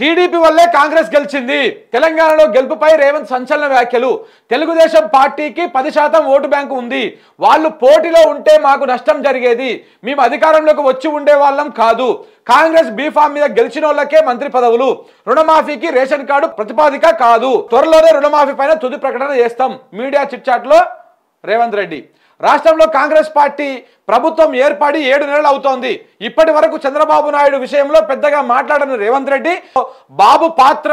TDP వల్లే కాంగ్రెస్ గెలిచింది తెలంగాణలో గెలుపుపై రేవంత్ సంచలన వ్యాఖ్యలు తెలుగుదేశం పార్టీకి పది శాతం ఓటు బ్యాంకు ఉంది వాళ్ళు పోటీలో ఉంటే మాకు నష్టం జరిగేది మేము అధికారంలోకి వచ్చి ఉండే వాళ్ళం కాదు కాంగ్రెస్ బీఫామ్ మీద గెలిచిన వాళ్ళకే మంత్రి పదవులు రుణమాఫీకి రేషన్ కార్డు ప్రతిపాదిక కాదు త్వరలోనే రుణమాఫీ పైన తుది ప్రకటన చేస్తాం మీడియా చిట్చాట్లో రేవంత్ రెడ్డి రాష్ట్రంలో కాంగ్రెస్ పార్టీ ప్రభుత్వం ఏర్పడి ఏడు నెలలు అవుతోంది ఇప్పటి వరకు చంద్రబాబు నాయుడు విషయంలో పెద్దగా మాట్లాడని రేవంత్ రెడ్డి బాబు పాత్ర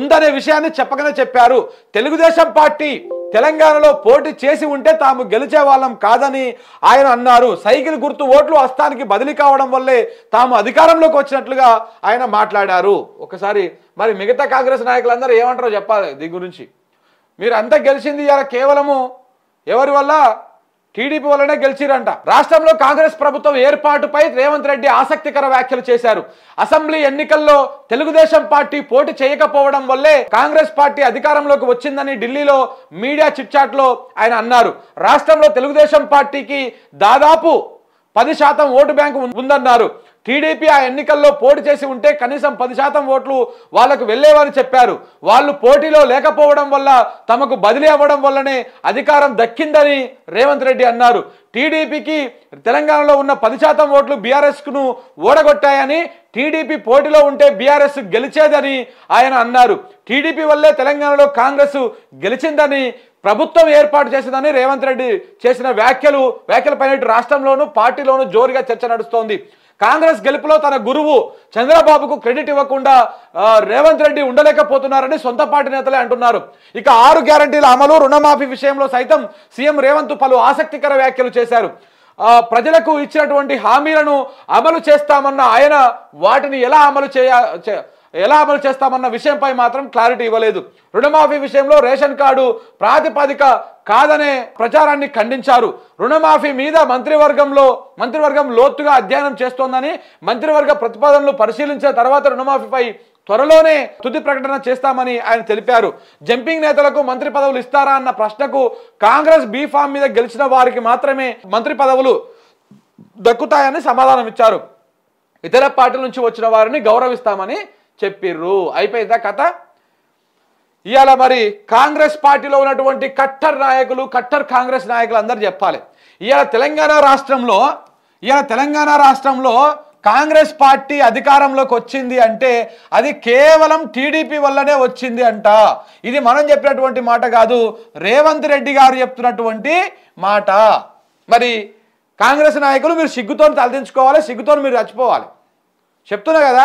ఉందనే విషయాన్ని చెప్పగానే చెప్పారు తెలుగుదేశం పార్టీ తెలంగాణలో పోటీ చేసి ఉంటే తాము గెలిచే వాళ్ళం కాదని ఆయన అన్నారు సైకిల్ గుర్తు ఓట్లు హస్తానికి బదిలీ కావడం వల్లే తాము అధికారంలోకి వచ్చినట్లుగా ఆయన మాట్లాడారు ఒకసారి మరి మిగతా కాంగ్రెస్ నాయకులందరూ ఏమంటారో చెప్పాలి దీని గురించి మీరు అంతా గెలిచింది ఇలా కేవలము ఎవరి వల్ల టీడీపీ వల్లనే గెలిచిరంట రాష్ట్రంలో కాంగ్రెస్ ప్రభుత్వం ఏర్పాటుపై రేవంత్ రెడ్డి ఆసక్తికర వ్యాఖ్యలు చేశారు అసెంబ్లీ ఎన్నికల్లో తెలుగుదేశం పార్టీ పోటీ చేయకపోవడం వల్లే కాంగ్రెస్ పార్టీ అధికారంలోకి వచ్చిందని ఢిల్లీలో మీడియా చిట్చాట్లో ఆయన అన్నారు రాష్ట్రంలో తెలుగుదేశం పార్టీకి దాదాపు పది శాతం ఓటు బ్యాంకు ఉందన్నారు టీడీపీ ఆ ఎన్నికల్లో పోటీ చేసి ఉంటే కనీసం పది శాతం ఓట్లు వాళ్లకు వెళ్లేవని చెప్పారు వాళ్ళు పోటీలో లేకపోవడం వల్ల తమకు బదిలీ అవ్వడం వల్లనే అధికారం దక్కిందని రేవంత్ రెడ్డి అన్నారు టీడీపీకి తెలంగాణలో ఉన్న పది శాతం ఓట్లు బీఆర్ఎస్కును ఓడగొట్టాయని టీడీపీ పోటీలో ఉంటే బీఆర్ఎస్ గెలిచేదని ఆయన అన్నారు టీడీపీ వల్లే తెలంగాణలో కాంగ్రెస్ గెలిచిందని ప్రభుత్వం ఏర్పాటు చేసిందని రేవంత్ రెడ్డి చేసిన వ్యాఖ్యలు వ్యాఖ్యలపైన రాష్ట్రంలోనూ పార్టీలోనూ జోరుగా చర్చ నడుస్తోంది కాంగ్రెస్ గెలుపులో తన గురువు చంద్రబాబుకు క్రెడిట్ ఇవ్వకుండా రేవంత్ రెడ్డి ఉండలేకపోతున్నారని సొంత పార్టీ నేతలే అంటున్నారు ఇక ఆరు గ్యారంటీల అమలు రుణమాఫీ విషయంలో సైతం సీఎం రేవంత్ పలు ఆసక్తికర వ్యాఖ్యలు చేశారు ప్రజలకు ఇచ్చినటువంటి హామీలను అమలు చేస్తామన్న ఆయన వాటిని ఎలా అమలు చేయ ఎలా అమలు చేస్తామన్న విషయంపై మాత్రం క్లారిటీ ఇవ్వలేదు రుణమాఫీ విషయంలో రేషన్ కార్డు ప్రాతిపదిక కాదనే ప్రచారాన్ని ఖండించారు రుణమాఫీ మీద మంత్రివర్గంలో మంత్రివర్గం లోతుగా అధ్యయనం చేస్తోందని మంత్రివర్గ ప్రతిపాదనలు పరిశీలించిన తర్వాత రుణమాఫీపై త్వరలోనే తుది ప్రకటన చేస్తామని ఆయన తెలిపారు జంపింగ్ నేతలకు మంత్రి పదవులు ఇస్తారా అన్న ప్రశ్నకు కాంగ్రెస్ బీఫామ్ మీద గెలిచిన వారికి మాత్రమే మంత్రి పదవులు దక్కుతాయని సమాధానం ఇచ్చారు ఇతర పార్టీల నుంచి వచ్చిన వారిని గౌరవిస్తామని చెప్పిర్రు అయిపోయిందా కథ ఇవాళ మరి కాంగ్రెస్ పార్టీలో ఉన్నటువంటి కట్టర్ నాయకులు కట్టర్ కాంగ్రెస్ నాయకులు అందరూ చెప్పాలి ఇవాళ తెలంగాణ రాష్ట్రంలో ఇవాళ తెలంగాణ రాష్ట్రంలో కాంగ్రెస్ పార్టీ అధికారంలోకి వచ్చింది అంటే అది కేవలం టీడీపీ వల్లనే వచ్చింది అంట ఇది మనం చెప్పినటువంటి మాట కాదు రేవంత్ రెడ్డి గారు చెప్తున్నటువంటి మాట మరి కాంగ్రెస్ నాయకులు మీరు సిగ్గుతో తలదించుకోవాలి సిగ్గుతో మీరు చచ్చిపోవాలి చెప్తున్నా కదా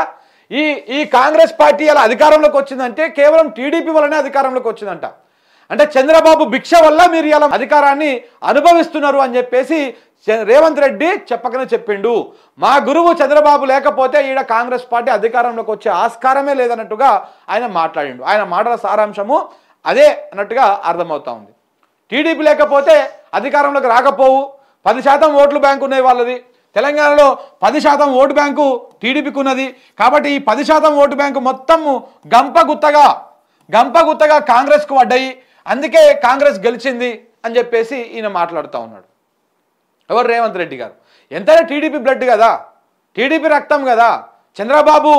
ఈ ఈ కాంగ్రెస్ పార్టీ అలా అధికారంలోకి వచ్చిందంటే కేవలం టీడీపీ వల్లనే అధికారంలోకి వచ్చిందంట అంటే చంద్రబాబు భిక్ష వల్ల మీరు ఇలా అధికారాన్ని అనుభవిస్తున్నారు అని చెప్పేసి రేవంత్ రెడ్డి చెప్పకనే చెప్పిండు మా గురువు చంద్రబాబు లేకపోతే ఈడ కాంగ్రెస్ పార్టీ అధికారంలోకి వచ్చే ఆస్కారమే లేదన్నట్టుగా ఆయన మాట్లాడిండు ఆయన మాటల సారాంశము అదే అన్నట్టుగా అర్థమవుతా ఉంది టీడీపీ లేకపోతే అధికారంలోకి రాకపోవు పది శాతం ఓట్లు బ్యాంకు ఉన్నాయి వాళ్ళది తెలంగాణలో పది శాతం ఓటు బ్యాంకు టీడీపీకి ఉన్నది కాబట్టి ఈ పది శాతం ఓటు బ్యాంకు గుత్తగా గంపగుత్తగా గంపగుత్తగా కాంగ్రెస్కు పడ్డాయి అందుకే కాంగ్రెస్ గెలిచింది అని చెప్పేసి ఈయన మాట్లాడుతూ ఉన్నాడు ఎవరు రేవంత్ రెడ్డి గారు ఎంతైనా టీడీపీ బ్లడ్ కదా టీడీపీ రక్తం కదా చంద్రబాబు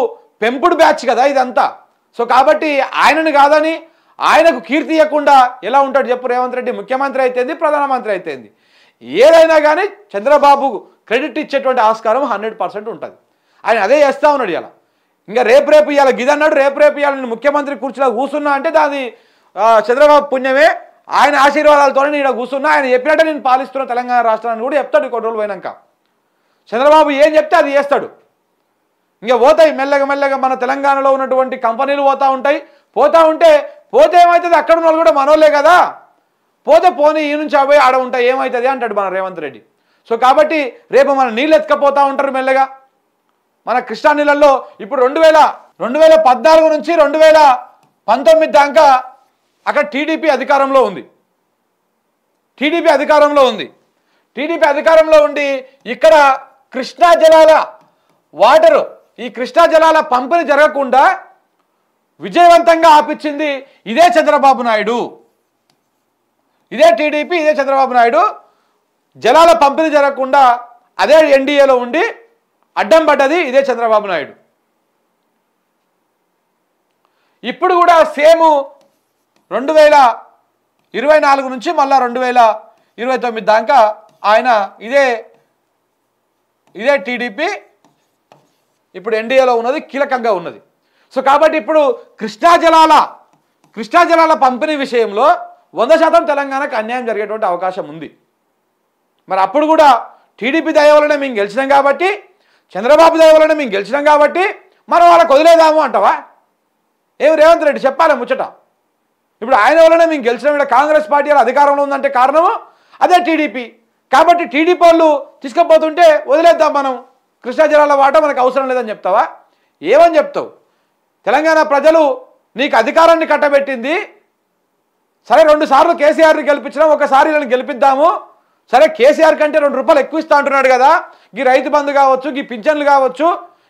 పెంపుడు బ్యాచ్ కదా ఇదంతా సో కాబట్టి ఆయనను కాదని ఆయనకు కీర్తి ఇవ్వకుండా ఎలా ఉంటాడు చెప్పు రేవంత్ రెడ్డి ముఖ్యమంత్రి అయితేంది ప్రధానమంత్రి అయితేంది ఏదైనా కానీ చంద్రబాబు క్రెడిట్ ఇచ్చేటువంటి ఆస్కారం హండ్రెడ్ పర్సెంట్ ఉంటుంది ఆయన అదే చేస్తూ ఉన్నాడు ఇలా ఇంకా రేపు రేపు ఇవాళ గిదన్నాడు రేపు రేపు ఇవాళ నేను ముఖ్యమంత్రి కుర్చీలో కూర్చున్నా అంటే దాని చంద్రబాబు పుణ్యమే ఆయన ఆశీర్వాదాలతోనే నేను కూర్చున్నా ఆయన చెప్పినట్టే నేను పాలిస్తున్న తెలంగాణ రాష్ట్రాన్ని కూడా చెప్తాడు కొన్ని రోజులు పోయినాక చంద్రబాబు ఏం చెప్తే అది చేస్తాడు ఇంకా పోతాయి మెల్లగా మెల్లగా మన తెలంగాణలో ఉన్నటువంటి కంపెనీలు పోతూ ఉంటాయి పోతూ ఉంటే పోతే ఏమవుతుంది అక్కడ ఉన్న వాళ్ళు కూడా మనోళ్ళే కదా పోతే పోనీ ఈ నుంచి అవే ఆడ ఉంటాయి ఏమవుతుంది అంటాడు మన రేవంత్ రెడ్డి సో కాబట్టి రేపు మన నీళ్ళు ఎత్తుకపోతూ ఉంటారు మెల్లగా మన కృష్ణా నీళ్ళల్లో ఇప్పుడు రెండు వేల రెండు వేల పద్నాలుగు నుంచి రెండు వేల పంతొమ్మిది దాకా అక్కడ టీడీపీ అధికారంలో ఉంది టీడీపీ అధికారంలో ఉంది టీడీపీ అధికారంలో ఉండి ఇక్కడ కృష్ణా జలాల వాటరు ఈ కృష్ణా జలాల పంపిణీ జరగకుండా విజయవంతంగా ఆపించింది ఇదే చంద్రబాబు నాయుడు ఇదే టీడీపీ ఇదే చంద్రబాబు నాయుడు జలాల పంపిణీ జరగకుండా అదే ఎన్డీఏలో ఉండి అడ్డం పడ్డది ఇదే చంద్రబాబు నాయుడు ఇప్పుడు కూడా సేమ్ రెండు వేల ఇరవై నాలుగు నుంచి మళ్ళీ రెండు వేల ఇరవై తొమ్మిది దాకా ఆయన ఇదే ఇదే టీడీపీ ఇప్పుడు ఎన్డీఏలో ఉన్నది కీలకంగా ఉన్నది సో కాబట్టి ఇప్పుడు కృష్ణా జలాల కృష్ణా జలాల పంపిణీ విషయంలో వంద శాతం తెలంగాణకు అన్యాయం జరిగేటువంటి అవకాశం ఉంది మరి అప్పుడు కూడా టీడీపీ దయ వలన మేము గెలిచినాం కాబట్టి చంద్రబాబు దయ వలన మేము గెలిచినాం కాబట్టి మనం వాళ్ళకు వదిలేదాము అంటావా ఏమి రేవంత్ రెడ్డి చెప్పాలి ముచ్చట ఇప్పుడు ఆయన వలన మేము గెలిచినాం ఇక్కడ కాంగ్రెస్ పార్టీ అధికారంలో ఉందంటే కారణము అదే టీడీపీ కాబట్టి టీడీపీ వాళ్ళు తీసుకుపోతుంటే వదిలేద్దాం మనం కృష్ణా జిల్లాలో వాట మనకు అవసరం లేదని చెప్తావా ఏమని చెప్తావు తెలంగాణ ప్రజలు నీకు అధికారాన్ని కట్టబెట్టింది సరే రెండు సార్లు కేసీఆర్ని గెలిపించిన ఒకసారి వీళ్ళని గెలిపిద్దాము సరే కేసీఆర్ కంటే రెండు రూపాయలు ఎక్కువ ఇస్తా అంటున్నాడు కదా ఈ రైతు బంధు కావచ్చు ఈ పింఛన్లు కావచ్చు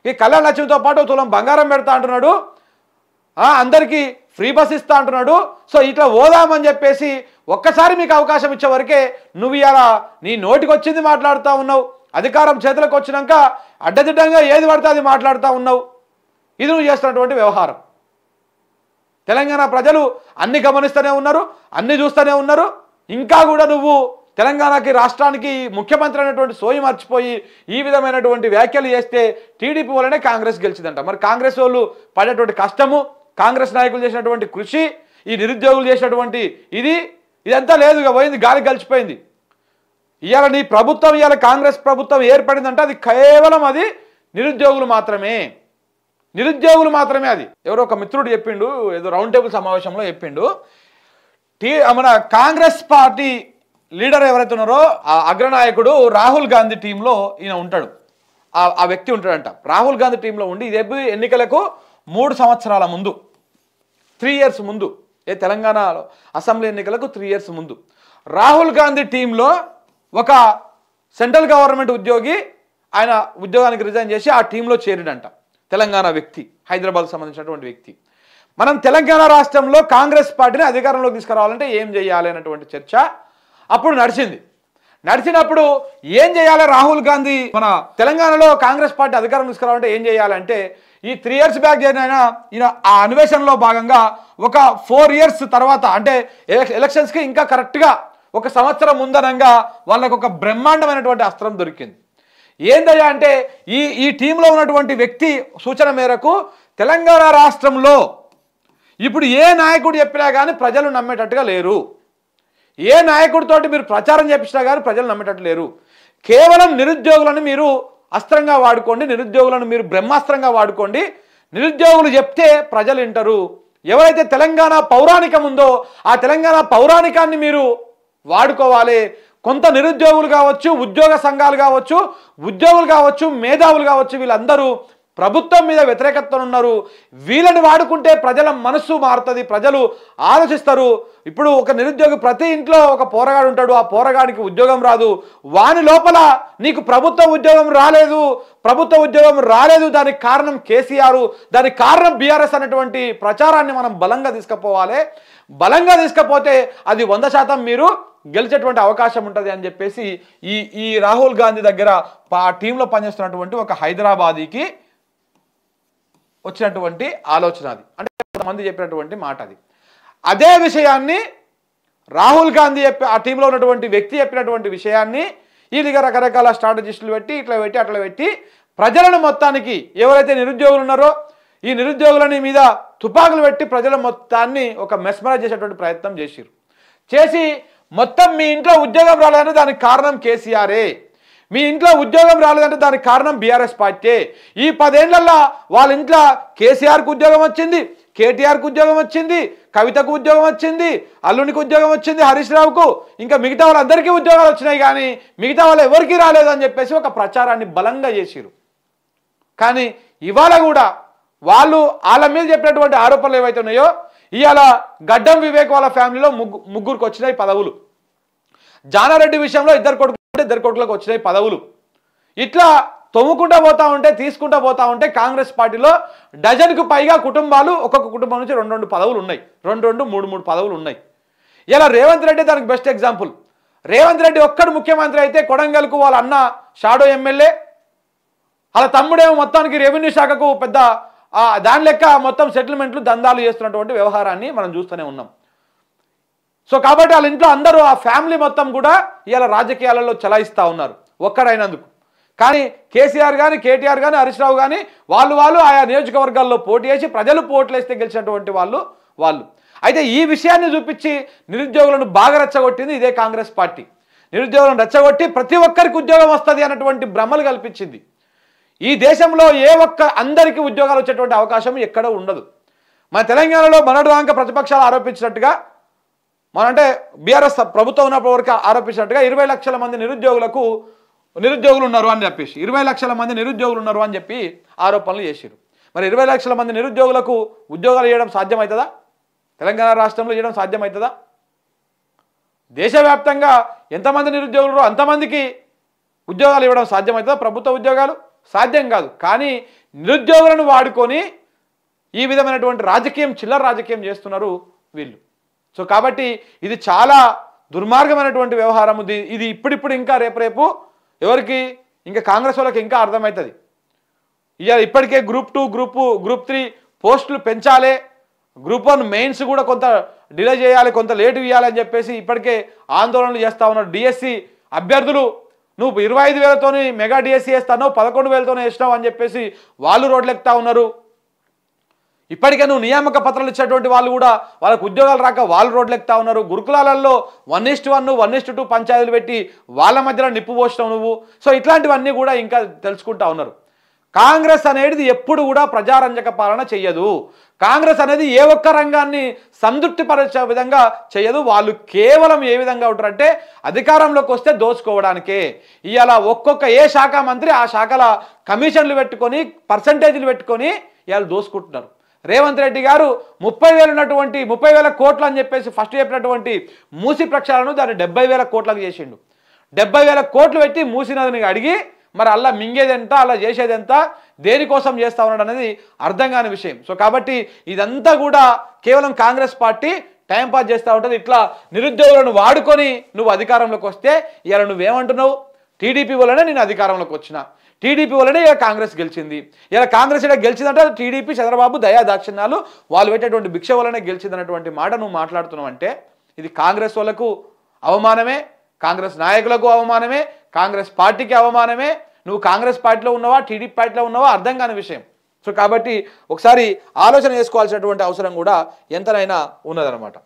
ఈ కళ్యాణ లక్ష్మితో పాటు తులం బంగారం పెడతా అంటున్నాడు అందరికీ ఫ్రీ బస్ ఇస్తా అంటున్నాడు సో ఇట్లా ఓదామని చెప్పేసి ఒక్కసారి మీకు అవకాశం ఇచ్చేవరకే నువ్వు ఇలా నీ నోటికి వచ్చింది మాట్లాడుతూ ఉన్నావు అధికారం చేతులకు వచ్చినాక అడ్డదిడ్డంగా ఏది పడితే అది మాట్లాడుతూ ఉన్నావు ఇది నువ్వు చేస్తున్నటువంటి వ్యవహారం తెలంగాణ ప్రజలు అన్ని గమనిస్తూనే ఉన్నారు అన్ని చూస్తూనే ఉన్నారు ఇంకా కూడా నువ్వు తెలంగాణకి రాష్ట్రానికి ముఖ్యమంత్రి అనేటువంటి సోయి మర్చిపోయి ఈ విధమైనటువంటి వ్యాఖ్యలు చేస్తే టీడీపీ వల్లనే కాంగ్రెస్ గెలిచిందంట మరి కాంగ్రెస్ వాళ్ళు పడేటువంటి కష్టము కాంగ్రెస్ నాయకులు చేసినటువంటి కృషి ఈ నిరుద్యోగులు చేసినటువంటి ఇది ఇదంతా లేదుగా పోయింది గాలి గలిచిపోయింది ఇవాళ నీ ప్రభుత్వం ఇవాళ కాంగ్రెస్ ప్రభుత్వం ఏర్పడిందంటే అది కేవలం అది నిరుద్యోగులు మాత్రమే నిరుద్యోగులు మాత్రమే అది ఎవరో ఒక మిత్రుడు చెప్పిండు ఏదో రౌండ్ టేబుల్ సమావేశంలో చెప్పిండు టీ మన కాంగ్రెస్ పార్టీ లీడర్ ఎవరైతే ఉన్నారో ఆ అగ్రనాయకుడు రాహుల్ గాంధీ టీంలో ఈయన ఉంటాడు ఆ వ్యక్తి ఉంటాడంట రాహుల్ గాంధీ టీంలో ఉండి ఇది ఎన్నికలకు మూడు సంవత్సరాల ముందు త్రీ ఇయర్స్ ముందు ఏ తెలంగాణలో అసెంబ్లీ ఎన్నికలకు త్రీ ఇయర్స్ ముందు రాహుల్ గాంధీ టీంలో ఒక సెంట్రల్ గవర్నమెంట్ ఉద్యోగి ఆయన ఉద్యోగానికి రిజైన్ చేసి ఆ టీంలో చేరిడంట తెలంగాణ వ్యక్తి హైదరాబాద్ సంబంధించినటువంటి వ్యక్తి మనం తెలంగాణ రాష్ట్రంలో కాంగ్రెస్ పార్టీని అధికారంలోకి తీసుకురావాలంటే ఏం చేయాలి అనేటువంటి చర్చ అప్పుడు నడిచింది నడిచినప్పుడు ఏం చేయాలి రాహుల్ గాంధీ మన తెలంగాణలో కాంగ్రెస్ పార్టీ అధికారం తీసుకురావాలంటే ఏం చేయాలంటే ఈ త్రీ ఇయర్స్ బ్యాక్ జరిగిన ఈయన ఆ అన్వేషణలో భాగంగా ఒక ఫోర్ ఇయర్స్ తర్వాత అంటే ఎలక్షన్స్కి ఇంకా కరెక్ట్గా ఒక సంవత్సరం ముందనంగా వాళ్ళకు ఒక బ్రహ్మాండమైనటువంటి అస్త్రం దొరికింది ఏందయ్యా అంటే ఈ ఈ టీంలో ఉన్నటువంటి వ్యక్తి సూచన మేరకు తెలంగాణ రాష్ట్రంలో ఇప్పుడు ఏ నాయకుడు చెప్పినా కానీ ప్రజలు నమ్మేటట్టుగా లేరు ఏ నాయకుడితోటి మీరు ప్రచారం చేపించినా కానీ ప్రజలు నమ్మేటట్టు లేరు కేవలం నిరుద్యోగులను మీరు అస్త్రంగా వాడుకోండి నిరుద్యోగులను మీరు బ్రహ్మాస్త్రంగా వాడుకోండి నిరుద్యోగులు చెప్తే ప్రజలు వింటరు ఎవరైతే తెలంగాణ పౌరాణికం ఉందో ఆ తెలంగాణ పౌరాణికాన్ని మీరు వాడుకోవాలి కొంత నిరుద్యోగులు కావచ్చు ఉద్యోగ సంఘాలు కావచ్చు ఉద్యోగులు కావచ్చు మేధావులు కావచ్చు వీళ్ళందరూ ప్రభుత్వం మీద వ్యతిరేకతను ఉన్నారు వీళ్ళని వాడుకుంటే ప్రజల మనస్సు మారుతుంది ప్రజలు ఆలోచిస్తారు ఇప్పుడు ఒక నిరుద్యోగి ప్రతి ఇంట్లో ఒక పోరగాడు ఉంటాడు ఆ పోరగాడికి ఉద్యోగం రాదు వాని లోపల నీకు ప్రభుత్వ ఉద్యోగం రాలేదు ప్రభుత్వ ఉద్యోగం రాలేదు దానికి కారణం కేసీఆర్ దానికి కారణం బీఆర్ఎస్ అనేటువంటి ప్రచారాన్ని మనం బలంగా తీసుకుపోవాలి బలంగా తీసుకపోతే అది వంద శాతం మీరు గెలిచేటువంటి అవకాశం ఉంటుంది అని చెప్పేసి ఈ ఈ రాహుల్ గాంధీ దగ్గర ఆ టీంలో పనిచేస్తున్నటువంటి ఒక హైదరాబాదీకి వచ్చినటువంటి ఆలోచన అది అంటే కొంతమంది చెప్పినటువంటి మాట అది అదే విషయాన్ని రాహుల్ గాంధీ చెప్పి ఆ టీంలో ఉన్నటువంటి వ్యక్తి చెప్పినటువంటి విషయాన్ని ఈ దగ్గర రకరకాల స్ట్రాటజిస్టులు పెట్టి ఇట్లా పెట్టి అట్లా పెట్టి ప్రజలను మొత్తానికి ఎవరైతే నిరుద్యోగులు ఉన్నారో ఈ నిరుద్యోగులని మీద తుపాకులు పెట్టి ప్రజల మొత్తాన్ని ఒక మెస్మరైజ్ చేసేటువంటి ప్రయత్నం చేసిరు చేసి మొత్తం మీ ఇంట్లో ఉద్యోగం రాలేదంటే దానికి కారణం కేసీఆరే మీ ఇంట్లో ఉద్యోగం రాలేదంటే దానికి కారణం బీఆర్ఎస్ పార్టీ ఈ పదేళ్లలో వాళ్ళ ఇంట్లో కేసీఆర్కు ఉద్యోగం వచ్చింది కేటీఆర్కు ఉద్యోగం వచ్చింది కవితకు ఉద్యోగం వచ్చింది అల్లునికి ఉద్యోగం వచ్చింది హరీష్ రావుకు ఇంకా మిగతా వాళ్ళందరికీ ఉద్యోగాలు వచ్చినాయి కానీ మిగతా వాళ్ళు ఎవరికి రాలేదని చెప్పేసి ఒక ప్రచారాన్ని బలంగా చేసిరు కానీ ఇవాళ కూడా వాళ్ళు వాళ్ళ మీద చెప్పినటువంటి ఆరోపణలు ఏవైతే ఉన్నాయో ఇవాళ గడ్డం వివేక్ వాళ్ళ ఫ్యామిలీలో ముగ్గు ముగ్గురికి వచ్చినాయి పదవులు జానారెడ్డి విషయంలో ఇద్దరు కొడుకు ఇద్దరు కొడుకులకు వచ్చినాయి పదవులు ఇట్లా తొమ్ముకుంటా పోతా ఉంటే తీసుకుంటా పోతా ఉంటే కాంగ్రెస్ పార్టీలో డజన్కు పైగా కుటుంబాలు ఒక్కొక్క కుటుంబం నుంచి రెండు రెండు పదవులు ఉన్నాయి రెండు రెండు మూడు మూడు పదవులు ఉన్నాయి ఇలా రేవంత్ రెడ్డి దానికి బెస్ట్ ఎగ్జాంపుల్ రేవంత్ రెడ్డి ఒక్కడు ముఖ్యమంత్రి అయితే కొడంగల్కు వాళ్ళ అన్న షాడో ఎమ్మెల్యే వాళ్ళ తమ్ముడేమో మొత్తానికి రెవెన్యూ శాఖకు పెద్ద దాని లెక్క మొత్తం సెటిల్మెంట్లు దందాలు చేస్తున్నటువంటి వ్యవహారాన్ని మనం చూస్తూనే ఉన్నాం సో కాబట్టి వాళ్ళ ఇంట్లో అందరూ ఆ ఫ్యామిలీ మొత్తం కూడా ఇలా రాజకీయాలలో చలాయిస్తూ ఉన్నారు ఒక్కడైనందుకు కానీ కేసీఆర్ కానీ కేటీఆర్ కానీ హరీష్ రావు కానీ వాళ్ళు వాళ్ళు ఆయా నియోజకవర్గాల్లో పోటీ చేసి ప్రజలు వేస్తే గెలిచినటువంటి వాళ్ళు వాళ్ళు అయితే ఈ విషయాన్ని చూపించి నిరుద్యోగులను బాగా రెచ్చగొట్టింది ఇదే కాంగ్రెస్ పార్టీ నిరుద్యోగులను రెచ్చగొట్టి ప్రతి ఒక్కరికి ఉద్యోగం వస్తుంది అన్నటువంటి భ్రమలు కల్పించింది ఈ దేశంలో ఏ ఒక్క అందరికీ ఉద్యోగాలు వచ్చేటువంటి అవకాశం ఎక్కడ ఉండదు మన తెలంగాణలో మొన్నటి ప్రతిపక్షాలు ఆరోపించినట్టుగా మన అంటే బీఆర్ఎస్ ప్రభుత్వం ఉన్నప్పటి వరకు ఆరోపించినట్టుగా ఇరవై లక్షల మంది నిరుద్యోగులకు నిరుద్యోగులు ఉన్నారు అని చెప్పేసి ఇరవై లక్షల మంది నిరుద్యోగులు ఉన్నారు అని చెప్పి ఆరోపణలు చేశారు మరి ఇరవై లక్షల మంది నిరుద్యోగులకు ఉద్యోగాలు చేయడం సాధ్యమవుతుందా తెలంగాణ రాష్ట్రంలో చేయడం సాధ్యమవుతుందా దేశవ్యాప్తంగా ఎంతమంది నిరుద్యోగులు అంతమందికి ఉద్యోగాలు ఇవ్వడం సాధ్యమవుతుందా ప్రభుత్వ ఉద్యోగాలు సాధ్యం కాదు కానీ నిరుద్యోగులను వాడుకొని ఈ విధమైనటువంటి రాజకీయం చిల్లర రాజకీయం చేస్తున్నారు వీళ్ళు సో కాబట్టి ఇది చాలా దుర్మార్గమైనటువంటి వ్యవహారం ఇది ఇది ఇప్పుడిప్పుడు ఇంకా రేపు రేపు ఎవరికి ఇంకా కాంగ్రెస్ వాళ్ళకి ఇంకా అర్థమవుతుంది ఇవాళ ఇప్పటికే group two group group three పోస్టులు పెంచాలి గ్రూప్ వన్ మెయిన్స్ కూడా కొంత డిలే చేయాలి కొంత లేటు అని చెప్పేసి ఇప్పటికే ఆందోళనలు చేస్తూ ఉన్నారు డిఎస్సి అభ్యర్థులు నువ్వు ఇరవై ఐదు వేలతో మెగా డిఎస్సీ e వేస్తాను పదకొండు వేలతోనే వేసినావు అని చెప్పేసి వాళ్ళు రోడ్లెక్కుతా ఉన్నారు ఇప్పటికే నువ్వు నియామక పత్రాలు ఇచ్చేటువంటి వాళ్ళు కూడా వాళ్ళకు ఉద్యోగాలు రాక వాళ్ళు రోడ్లెక్కుతా ఉన్నారు గురుకులాలలో one is to one one is to two పంచాయతీలు పెట్టి వాళ్ళ మధ్యలో నిప్పు పోసినావు నువ్వు సో ఇట్లాంటివన్నీ కూడా ఇంకా తెలుసుకుంటా ఉన్నారు కాంగ్రెస్ అనేది ఎప్పుడు కూడా ప్రజారంజక పాలన చెయ్యదు కాంగ్రెస్ అనేది ఏ ఒక్క రంగాన్ని సంతృప్తిపరచే విధంగా చేయదు వాళ్ళు కేవలం ఏ విధంగా ఉంటారంటే అధికారంలోకి వస్తే దోచుకోవడానికే ఇవాళ ఒక్కొక్క ఏ శాఖ మంత్రి ఆ శాఖల కమిషన్లు పెట్టుకొని పర్సంటేజీలు పెట్టుకొని ఇవాళ దోసుకుంటున్నారు రేవంత్ రెడ్డి గారు ముప్పై వేలు ఉన్నటువంటి ముప్పై వేల కోట్లు అని చెప్పేసి ఫస్ట్ చెప్పినటువంటి మూసి ప్రక్షాళనను దాన్ని డెబ్బై వేల కోట్లకు చేసిండు డెబ్బై వేల కోట్లు పెట్టి మూసినదిని అడిగి మరి అలా మింగేదెంత అలా చేసేదెంత దేనికోసం చేస్తా ఉన్నాడు అనేది అర్థం కాని విషయం సో కాబట్టి ఇదంతా కూడా కేవలం కాంగ్రెస్ పార్టీ టైంపాస్ చేస్తూ ఉంటుంది ఇట్లా నిరుద్యోగులను వాడుకొని నువ్వు అధికారంలోకి వస్తే ఇలా నువ్వేమంటున్నావు టీడీపీ వల్లనే నేను అధికారంలోకి వచ్చిన టీడీపీ వల్లనే ఇక కాంగ్రెస్ గెలిచింది ఇలా కాంగ్రెస్ ఇలా గెలిచిందంటే టీడీపీ చంద్రబాబు దయా దాక్షిణ్యాలు వాళ్ళు పెట్టేటువంటి భిక్ష వల్లనే గెలిచిందన్నటువంటి మాట నువ్వు మాట్లాడుతున్నావు అంటే ఇది కాంగ్రెస్ వాళ్ళకు అవమానమే కాంగ్రెస్ నాయకులకు అవమానమే కాంగ్రెస్ పార్టీకి అవమానమే నువ్వు కాంగ్రెస్ పార్టీలో ఉన్నావా టీడీపీ పార్టీలో ఉన్నావా అర్థం కాని విషయం సో కాబట్టి ఒకసారి ఆలోచన చేసుకోవాల్సినటువంటి అవసరం కూడా ఎంతనైనా ఉన్నదనమాట